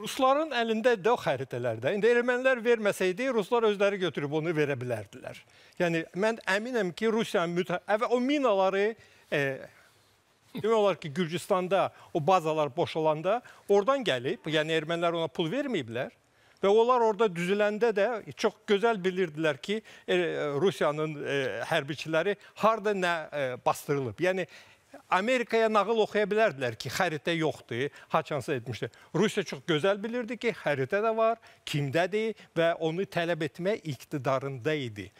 Rusların əlindədir o xəritələrdə. İndi ermənilər verməsəydi, ruslar özləri götürüb onu verə bilərdilər. Yəni, mən əminəm ki, Rusiyanın mütə... O minaları e, Demək olar ki, Gürcistanda o bazalar boşalanda oradan gəlib, yəni ermənilər ona pul verməyiblər. Və onlar orada düzüləndə də çox gözəl bilirdilər ki, e, Rusiyanın e, hərbiçiləri harada nə e, bastırılıb. Yəni, Amerikaya nağıl oxuya bilərdilər ki, xəritə yoxdur, haçansa etmişdi. Rusiya çox gözəl bilirdi ki, xəritə də var, kimdədir və onu tələb etmək iqtidarında idi.